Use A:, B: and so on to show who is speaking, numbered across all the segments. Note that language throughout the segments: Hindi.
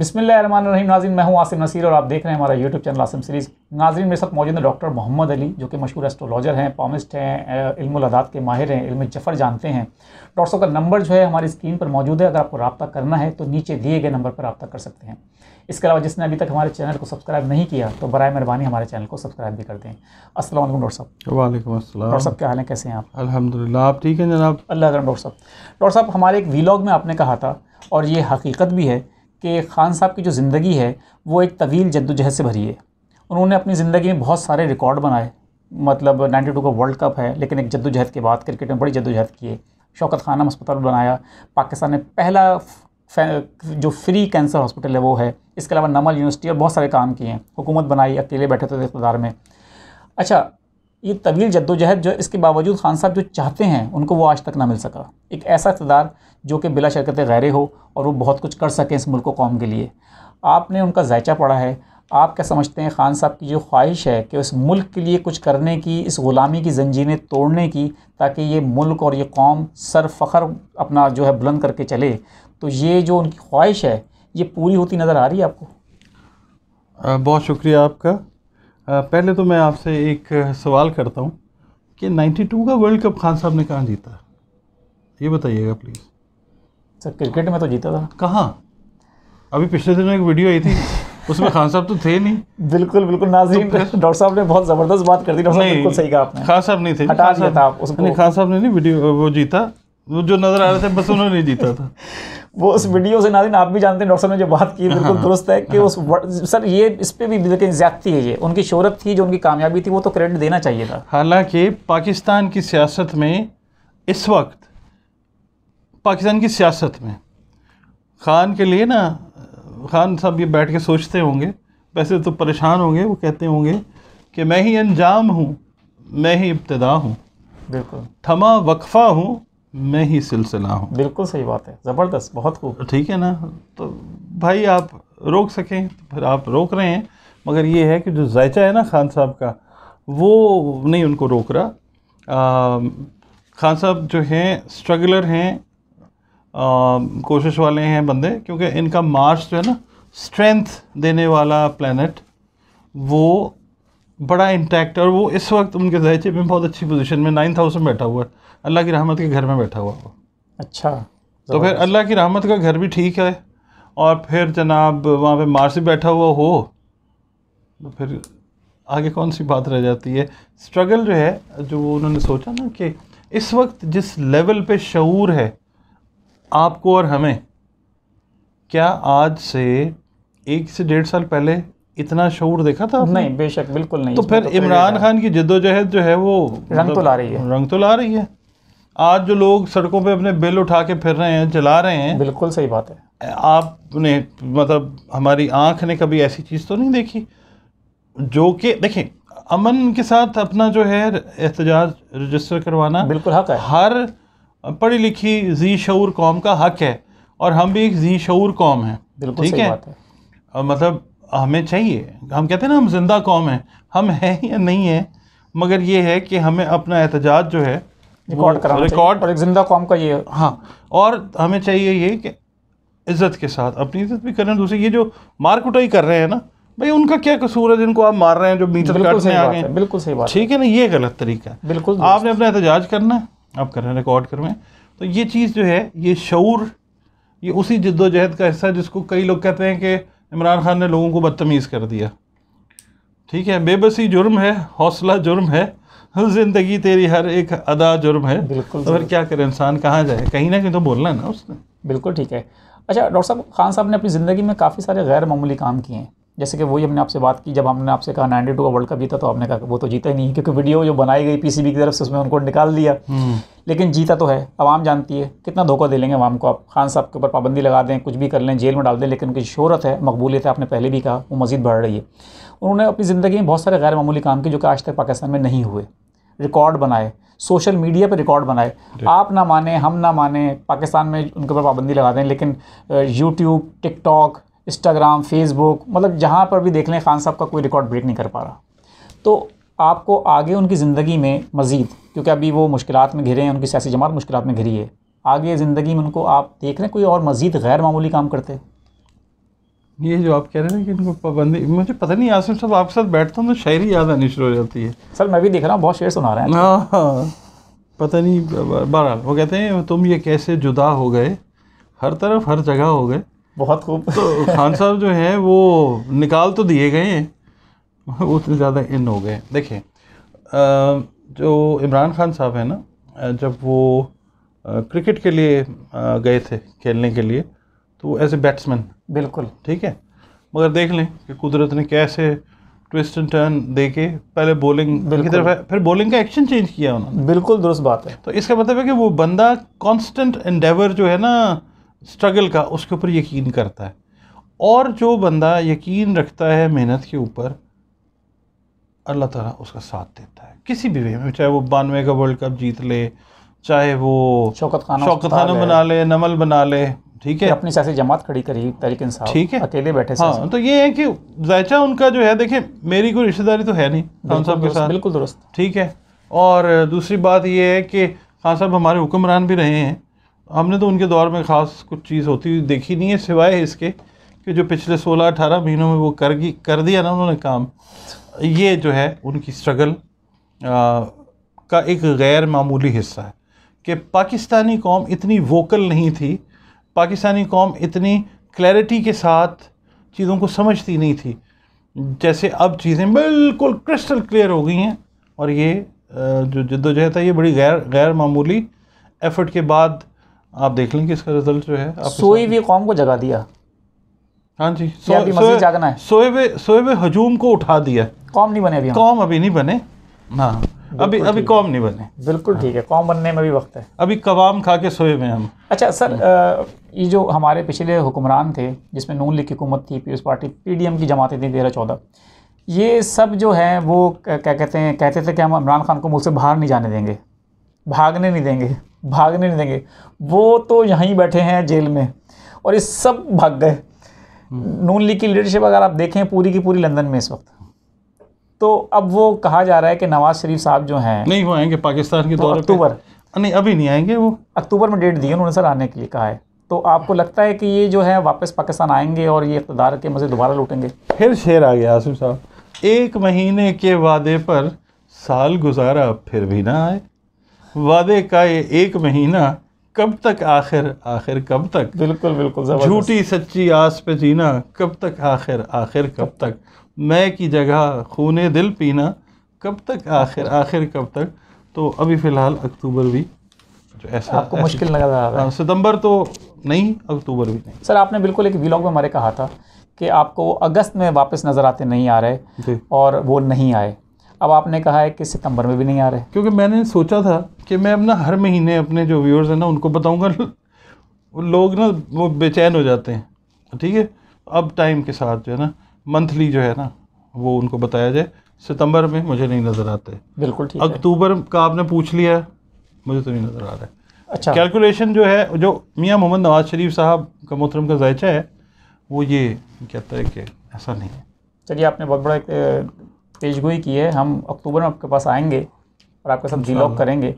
A: बिसमिल्लाम नाजिन मैं हूं आसिम नसीर और आप देख रहे हैं हमारा यूट्यूब चैनल आसिम सीरीज़ नाजरीन मेरे साथ मौजूद है डॉक्टर मोहम्मद अली जो कि मशहूर एस्ट्रोलॉजर हैं पॉमिस्ट हैं इल्मात के माहिर हैं इल्म जफ़र जानते हैं डॉक्टर साहब का नंबर जो है हमारी स्क्रीन पर मौजूद है अगर आपको रबा करना है तो नीचे दिए गए नंबर पर रबा कर सकते हैं इसके अलावा जिसने अभी तक हमारे चैनल को सब्सक्राइब नहीं किया तो बर मेहरबानी हमारे चैनल को सब्सक्राइब भी कर दें असल डॉक्टर साहब वाले डॉक्टर साहब क्या हाल है कैसे हैं आप अलहमदिल्ला आप ठीक हैं जनाब अल्लाह डॉक्टर साहब डॉक्टर साहब हमारे एक वीलॉग में आपने कहा था और ये हकीकत भी है कि खान साहब की जो ज़िंदगी है वो एक तवील जद्दोजहद से भरी है उन्होंने अपनी ज़िंदगी में बहुत सारे रिकॉर्ड बनाए मतलब 92 का वर्ल्ड कप है लेकिन एक जद्दोजहद के बाद क्रिकेट में बड़ी जद्दोजहद की है शौकत खानम अस्पताल बनाया पाकिस्तान में पहला जो फ्री कैंसर हॉस्पिटल है वो है इसके अलावा नमल यूनिवर्सिटी और बहुत सारे काम किए हैं हुकूमत बनाई अकेले बैठे थे इकतदार में अच्छा ये तवील जद्दोजहद जो इसके बावजूद खान साहब जो चाहते हैं उनको वो आज तक ना मिल सका एक ऐसा इकतदार जो कि बिला शरकत गैर हो और वो बहुत कुछ कर सकें इस मुल्क कौम के लिए आपने उनका जायचा पढ़ा है आप क्या समझते हैं खान साहब की जो ख्वाहिश है कि इस मुल्क के लिए कुछ करने की इस ग़ुलामी की जंजीरें तोड़ने की ताकि ये मुल्क और ये कौम सर फ़खर अपना जो है बुलंद करके चले तो ये जो उनकी ख्वाहिश है ये पूरी होती नज़र आ रही है आपको बहुत शुक्रिया आपका पहले तो मैं
B: आपसे एक सवाल करता हूँ कि 92 का वर्ल्ड कप खान साहब ने कहाँ जीता ये बताइएगा प्लीज़ सर क्रिकेट में तो जीता था कहाँ अभी पिछले दिनों एक वीडियो आई थी उसमें खान साहब तो थे नहीं
A: बिल्कुल बिल्कुल नाजी तो डॉक्टर साहब ने बहुत
B: ज़बरदस्त बात कर दी डॉक्टर साहब बिल्कुल सही कहा आपने खान साहब नहीं थे हटा खान साहब ने नहीं वीडियो वो जीता
A: वो जो नज़र आ रहे थे बस उन्होंने जीता था वो उस वीडियो से नादिन आप भी जानते हैं डॉक्टर ने जो बात की बिल्कुल हाँ। दुरुस्त है कि उस हाँ। सर ये इस पर भी बिल्कुल ज्यादती है ये उनकी शोहरत थी जो उनकी कामयाबी थी वो तो क्रेडिट देना चाहिए था
B: हालांकि पाकिस्तान की सियासत में इस वक्त पाकिस्तान की सियासत में खान के लिए ना खान साहब ये बैठ के सोचते होंगे वैसे तो परेशान होंगे वो कहते होंगे कि मैं ही अंजाम हूँ मैं ही इब्तदा हूँ बिल्कुल थमा वक्फ़ा हूँ मैं ही सिलसिला हूँ बिल्कुल सही बात है ज़बरदस्त बहुत खूब ठीक है ना तो भाई आप रोक सकें तो फिर आप रोक रहे हैं मगर ये है कि जो जायचा है ना खान साहब का वो नहीं उनको रोक रहा आ, खान साहब जो हैं स्ट्रगलर हैं कोशिश वाले हैं बंदे क्योंकि इनका मार्स जो है ना स्ट्रेंथ देने वाला प्लानट वो बड़ा इंटैक्ट है और वो इस वक्त उनके जहचे में बहुत अच्छी पोजीशन में नाइन्थ हाउस में बैठा हुआ है अल्लाह की रहमत के घर में
A: बैठा हुआ वो अच्छा
B: तो फिर अल्लाह की रहमत का घर भी ठीक है और फिर जनाब वहाँ पे मार्स भी बैठा हुआ हो तो फिर आगे कौन सी बात रह जाती है स्ट्रगल जो है जो उन्होंने सोचा ना कि इस वक्त जिस लेवल पे शूर है आपको और हमें क्या आज से एक से डेढ़ साल पहले इतना शूर देखा था नहीं बेशक बिल्कुल नहीं तो फिर तो इमरान खान की जिद्दोजहद जो है वो रंग मतलब तो ला रही है रंग तो ला रही है आज जो लोग सड़कों पे अपने बिल उठा के फिर रहे हैं चला रहे हैं बिल्कुल सही बात है आपने मतलब हमारी आंख ने कभी ऐसी चीज़ तो नहीं देखी जो कि देखें अमन के साथ अपना जो है एहतजाज रजिस्टर करवाना बिल्कुल हक है हर पढ़ी लिखी जी शूर कौम का हक है और हम भी एक जी शूर कौम है बिल्कुल ठीक है, है। मतलब हमें चाहिए हम कहते हैं ना हम जिंदा कौम हैं हम हैं या नहीं हैं मगर ये है कि हमें अपना एहतजाज जो है रिकॉर्ड कराना रिकॉर्ड और एक जिंदा कौम का ये हाँ और हमें चाहिए ये कि इज़्ज़त के साथ अपनी इज़्ज़त भी करें दूसरी ये जो मार कुटाई कर रहे हैं ना भाई उनका क्या कसूर है जिनको आप मार रहे हैं जो मीटर काटने आ गए बिल्कुल सही बात ठीक है ना ये गलत तरीका है बिल्कुल आपने अपना एहतजाज करना है आप कर रहे हैं रिकॉर्ड कर रहे हैं तो ये चीज़ जो है ये शूर ये उसी जद्दोजहद का हिस्सा जिसको कई लोग कहते हैं कि इमरान खान ने लोगों को बदतमीज़ कर दिया ठीक है बेबसी जुर्म है हौसला जुर्म है ज़िंदगी तेरी हर एक अदा जुर्म है बिल्कुल और तो क्या करे इंसान
A: कहाँ जाए कहीं ना कहीं तो बोलना है ना उसने बिल्कुल ठीक है अच्छा डॉक्टर साहब खान साहब ने अपनी ज़िंदगी में काफ़ी सारे गैर मामूली काम किए हैं जैसे कि वही हमने आपसे बात की जब हमने आपसे कहा नाइनटी टू का वर्ल्ड कप जीता तो आपने कहा वो तो जीता ही नहीं क्योंकि वीडियो जो बनाई गई पीसीबी की तरफ से उसमें उनको निकाल दिया हम्म। लेकिन जीता तो है आवाम जानती है कितना धोखा दे लेंगे आवाम को आप खान साहब के ऊपर पाबंदी लगा दें कुछ भी कर लें जेल में डाल दें लेकिन उनकी शहरत है मकबूलियत है आपने पहले भी कहा वो मज़ीद बढ़ रही है उन्होंने अपनी ज़िंदगी में बहुत सारे गैर मामूली काम किए जो कि आज तक पाकिस्तान में नहीं हुए रिकॉर्ड बनाए सोशल मीडिया पर रिकॉर्ड बनाए आप ना माने हम ना माने पाकिस्तान में उनके ऊपर पाबंदी लगा दें लेकिन यूट्यूब टिकटॉक इंस्टाग्राम फेसबुक मतलब जहाँ पर भी देख लें खान साहब का कोई रिकॉर्ड ब्रेक नहीं कर पा रहा तो आपको आगे उनकी ज़िंदगी में मज़ीद क्योंकि अभी वो मुश्किल में घिरे हैं उनकी सियासी जमात मुश्किल में घिरी है आगे ज़िंदगी में उनको आप देख रहे हैं कोई और मज़ीद गैर मामूली काम करते
B: ये जो आप कह रहे हैं कि इनको पाबंदी मुझे पता नहीं आसिम साहब आपके साथ बैठता हूँ तो शायरी याद आनी शुरू हो जाती है सर मैं भी देख रहा हूँ बहुत शेर सुना रहे हैं हाँ, हाँ। पता नहीं बहरहाल वो कहते हैं तुम ये कैसे जुदा हो गए हर तरफ हर जगह हो गए बहुत खूब तो खान साहब जो हैं वो निकाल तो दिए गए हैं उतने ज़्यादा इन हो गए देखें जो इमरान खान साहब हैं ना जब वो क्रिकेट के लिए गए थे खेलने के लिए तो एज ए बैट्समैन बिल्कुल ठीक है मगर देख लें कि कुदरत ने कैसे ट्विस्ट एंड टर्न दे के पहले बॉलिंग की तरफ है फिर बॉलिंग का एक्शन चेंज किया उन्होंने बिल्कुल दुरुस्त बात है तो इसका मतलब है कि वो बंदा कॉन्स्टेंट एंडेवर जो है ना स्ट्रगल का उसके ऊपर यकीन करता है और जो बंदा यकीन रखता है मेहनत के ऊपर अल्लाह ताला उसका साथ देता है किसी भी वे में चाहे वो बानवे का वर्ल्ड कप जीत ले चाहे वो
A: शौकत खाना शौकत खाना बना ले नमल बना ले ठीक है अपनी सियासी जमात खड़ी करी तरीके से ठीक है अकेले बैठे हाँ
B: तो ये है कि जायचा उनका जो है देखें मेरी कोई रिश्तेदारी तो है नहीं खान साहब के साथ बिल्कुल दुरुस्त ठीक है और दूसरी बात ये है कि खान साहब हमारे हुक्मरान भी रहे हैं हमने तो उनके दौर में ख़ास कुछ चीज़ होती हुई देखी नहीं है सिवाय इसके कि जो पिछले 16-18 महीनों में वो कर कर दिया ना उन्होंने काम ये जो है उनकी स्ट्रगल का एक गैर मामूली हिस्सा है कि पाकिस्तानी कौम इतनी वोकल नहीं थी पाकिस्तानी कौम इतनी क्लैरिटी के साथ चीज़ों को समझती नहीं थी जैसे अब चीज़ें बिल्कुल क्रिस्टल क्लियर हो गई हैं और ये जो जद्दोजहद है ये बड़ी गैर गैर मामूली एफ़र्ट के बाद आप देख लेंगे इसका रिजल्ट जो है सोए हुए कौम को जगा दिया हाँ जी सो, सोए जागना है सोए हुए सोए हुए हजूम को उठा दिया कौम नहीं बने अभी कौम अभी नहीं
A: बने हाँ अभी अभी कौम नहीं बने बिल्कुल हाँ। ठीक है कौम बनने में भी वक्त है अभी कबाम खा के सोए हुए हम अच्छा सर हाँ। ये जो हमारे पिछले हुक्मरान थे जिसमें नून लीग की हुकूमत थी पीपल्स पार्टी एम की जमातें थी तेरह चौदह ये सब जो है वो क्या कहते हैं कहते थे कि हम इमरान खान को मुल्क से बाहर नहीं जाने देंगे भागने नहीं देंगे भागने नहीं देंगे वो तो यहीं बैठे हैं जेल में और ये सब भाग गए नून लीग की लीडरशिप अगर आप देखें पूरी की पूरी लंदन में इस वक्त तो अब वो कहा जा रहा है कि नवाज शरीफ साहब जो हैं
B: नहीं वो आएंगे पाकिस्तान के तो दौरे अक्टूबर
A: नहीं अभी नहीं आएंगे वो अक्टूबर में डेट दी उन्होंने सर आने के लिए कहा है तो आपको लगता है कि ये जो है वापस पाकिस्तान आएंगे और ये इकतदार के मज़े दोबारा लूटेंगे
B: फिर शेर आ गया आसिफ
A: साहब एक महीने के वादे पर
B: साल गुजारा फिर भी ना आए वादे का ये एक महीना कब तक आखिर आखिर कब तक बिल्कुल बिल्कुल झूठी सच्ची आस पे जीना कब तक आखिर आखिर कब तक मैं की जगह खून दिल पीना कब तक आखिर आखिर कब तक तो अभी फ़िलहाल अक्टूबर भी जो ऐसा आपको मुश्किल आ
A: रहा है हाँ, सितंबर तो नहीं अक्टूबर भी नहीं सर आपने बिल्कुल एक वीलॉग में हमारे कहा था कि आपको अगस्त में वापस नज़र आते नहीं आ रहे और वो नहीं आए अब आपने कहा है कि सितंबर में भी नहीं आ रहे क्योंकि मैंने सोचा था कि मैं अपना हर महीने अपने जो व्यूअर्स हैं ना
B: उनको बताऊंगा लोग ना वो बेचैन हो जाते हैं ठीक है अब टाइम के साथ जो है ना मंथली जो है ना वो उनको बताया जाए सितंबर में मुझे नहीं नज़र आते बिल्कुल ठीक अक्टूबर का आपने पूछ लिया मुझे तो नहीं नज़र आ रहा है अच्छा कैलकुलेशन जो है जो मियाँ मोहम्मद नवाज़ शरीफ साहब का मोहतरम का जायचा है वो ये कहता है कि ऐसा नहीं है
A: चलिए आपने बहुत बड़ा पेश गोई की है हम अक्टूबर में आपके पास आएंगे और आपके साथ जी करेंगे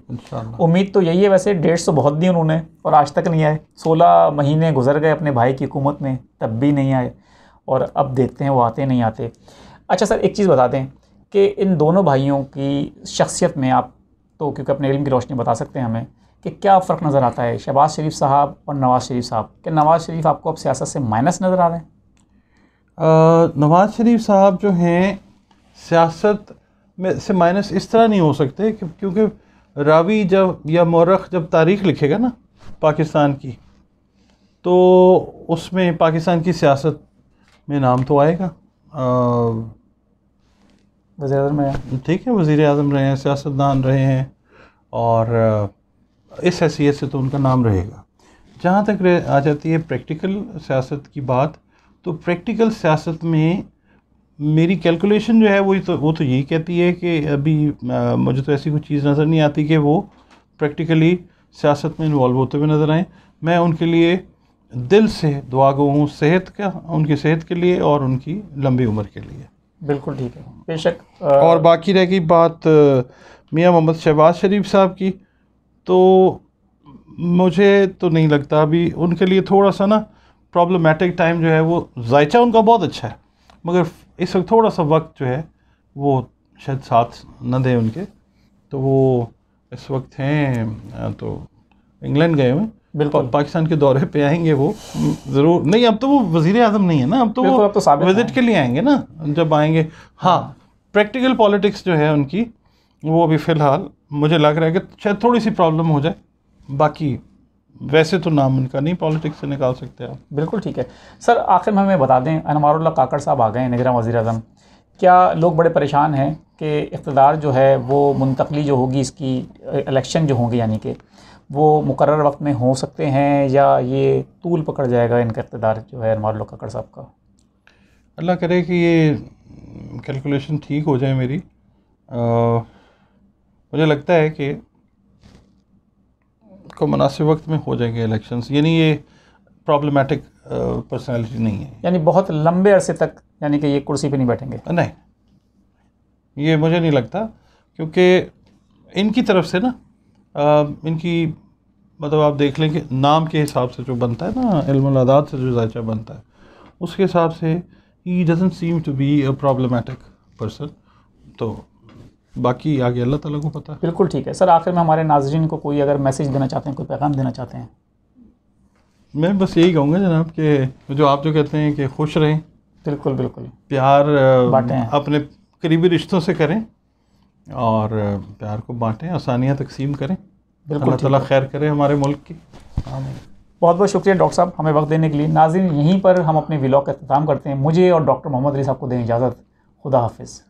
A: उम्मीद तो यही है वैसे डेढ़ सौ बहुत दी उन्होंने और आज तक नहीं आए सोलह महीने गुजर गए अपने भाई की हुकूमत में तब भी नहीं आए और अब देखते हैं वो आते नहीं आते अच्छा सर एक चीज़ बता दें कि इन दोनों भाइयों की शख्सियत में आप तो क्योंकि अपने इलम की रोशनी बता सकते हैं हमें कि क्या फ़र्क नज़र आता है शहबाज शरीफ साहब और नवाज़ शरीफ साहब क्या नवाज़ शरीफ आपको अब सियासत से माइनस नज़र आ रहे हैं नवाज़ शरीफ साहब जो हैं सियासत में
B: से माइनस इस तरह नहीं हो सकते क्योंकि रावी जब या मौरख जब तारीख लिखेगा ना पाकिस्तान की तो उसमें पाकिस्तान की सियासत में नाम तो आएगा वज़ी अजम ठीक है वज़ी अजम रहे हैं सियासतदान रहे हैं और इस हैसियत से तो उनका नाम रहेगा जहाँ तक रह आ जाती है प्रैक्टिकल सियासत की बात तो प्रैक्टिकल सियासत में मेरी कैलकुलेशन जो है वो तो वो तो यही कहती है कि अभी आ, मुझे तो ऐसी कोई चीज़ नज़र नहीं आती कि वो प्रैक्टिकली सियासत में इन्वॉल्व होते हुए नज़र आएँ मैं उनके लिए दिल से दुआ गो हूँ सेहत का उनकी सेहत के लिए और उनकी लंबी उम्र के लिए बिल्कुल ठीक है
A: बेशक आ... और
B: बाकी रह गई बात मियाँ मोहम्मद शहबाज शरीफ साहब की तो मुझे तो नहीं लगता अभी उनके लिए थोड़ा सा ना प्रॉब्लमेटिक टाइम जो है वो जायचा उनका बहुत अच्छा है मगर इस वक्त थोड़ा सा वक्त जो है वो शायद साथ न दें उनके तो वो इस वक्त हैं तो इंग्लैंड गए हुए बिल्कुल पा, पाकिस्तान के दौरे पे आएंगे वो ज़रूर नहीं अब तो वो वजीर अजम नहीं है ना अब तो वो तो विजिट के लिए आएंगे ना जब आएंगे हाँ प्रैक्टिकल पॉलिटिक्स जो है उनकी वो अभी फ़िलहाल मुझे लग रहा है कि शायद थोड़ी सी प्रॉब्लम हो जाए बाकी
A: वैसे तो नाम उनका नहीं पॉलिटिक्स से निकाल सकते आप बिल्कुल ठीक है सर आखिर में हमें बता दें अनवारुल्ला काकड़ साहब आ गए हैं निगरान वज़ी अजम क्या लोग बड़े परेशान हैं कि इकतदार जो है वो मुंतकली जो होगी इसकी इलेक्शन जो होंगे यानी कि वो मुकर वक्त में हो सकते हैं या ये तूल पकड़ जाएगा इनका इकतदार जो है अनमार काकड़ साहब का अल्लाह करे कि ये कैलकुलेशन ठीक हो जाए मेरी आ,
B: मुझे लगता है कि को मुनासिब वक्त में हो जाएंगे इलेक्शंस यानी ये प्रॉब्लमेटिक पर्सनालिटी नहीं है यानी बहुत लंबे अरसे तक यानी कि ये कुर्सी पे नहीं बैठेंगे नहीं ये मुझे नहीं लगता क्योंकि इनकी तरफ से ना आ, इनकी मतलब आप देख लें कि नाम के हिसाब से जो बनता है ना इल्मादात से जो जायचा बनता है उसके हिसाब से ही doesn't seem to be a problematic person तो बाकी आगे अल्लाह ताला को पता है
A: बिल्कुल ठीक है सर आखिर में हमारे नाजरन को कोई अगर मैसेज देना चाहते हैं कोई पैगाम देना चाहते हैं
B: मैं बस यही कहूँगा जनाब कि जो आप जो कहते हैं कि खुश
A: रहें बिल्कुल बिल्कुल
B: प्यार अपने करीबी रिश्तों से करें
A: और प्यार को बांटें आसानियाँ तकसीम करें बिल्कुल अल्लाह खैर करें हमारे मुल्क की बहुत बहुत शुक्रिया डॉक्टर साहब हमें वक्त देने के लिए नाजिन यहीं पर हम अपने व्लॉग का अख्ताम करते हैं मुझे और डॉक्टर मोहम्मद अली साहब को दें इजाज़त खुदा हाफिज़